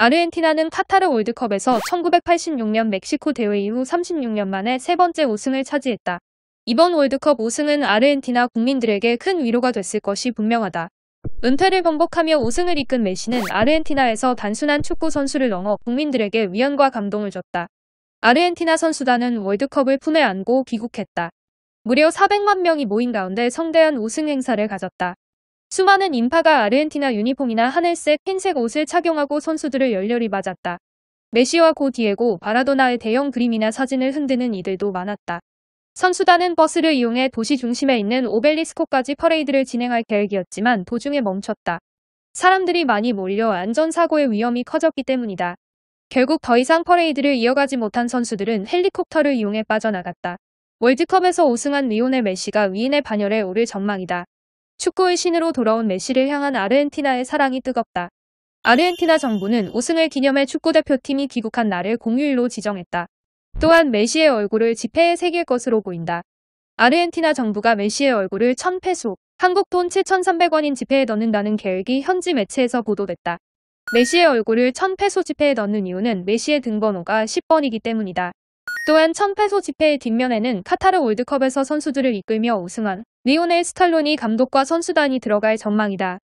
아르헨티나는 카타르 월드컵에서 1986년 멕시코 대회 이후 36년 만에 세 번째 우승을 차지했다. 이번 월드컵 우승은 아르헨티나 국민들에게 큰 위로가 됐을 것이 분명하다. 은퇴를 번복하며 우승을 이끈 메시는 아르헨티나에서 단순한 축구 선수를 넘어 국민들에게 위안과 감동을 줬다. 아르헨티나 선수단은 월드컵을 품에 안고 귀국했다. 무려 400만 명이 모인 가운데 성대한 우승 행사를 가졌다. 수많은 인파가 아르헨티나 유니폼이나 하늘색, 흰색 옷을 착용하고 선수들을 열렬히 맞았다. 메시와 고 디에고, 바라도나의 대형 그림이나 사진을 흔드는 이들도 많았다. 선수단은 버스를 이용해 도시 중심에 있는 오벨리스코까지 퍼레이드를 진행할 계획이었지만 도중에 멈췄다. 사람들이 많이 몰려 안전사고의 위험이 커졌기 때문이다. 결국 더 이상 퍼레이드를 이어가지 못한 선수들은 헬리콥터를 이용해 빠져나갔다. 월드컵에서 우승한 리오넬 메시가 위인의 반열에 오를 전망이다. 축구의 신으로 돌아온 메시를 향한 아르헨티나의 사랑이 뜨겁다. 아르헨티나 정부는 우승을 기념해 축구대표팀이 귀국한 날을 공휴일로 지정했다. 또한 메시의 얼굴을 지폐에 새길 것으로 보인다. 아르헨티나 정부가 메시의 얼굴을 1000페소, 한국 돈 7,300원인 지폐에 넣는다는 계획이 현지 매체에서 보도됐다. 메시의 얼굴을 1000페소 지폐에 넣는 이유는 메시의 등번호가 10번이기 때문이다. 또한 천패소집회의 뒷면에는 카타르 월드컵에서 선수들을 이끌며 우승한 리오넬 스탈론이 감독과 선수단이 들어갈 전망이다.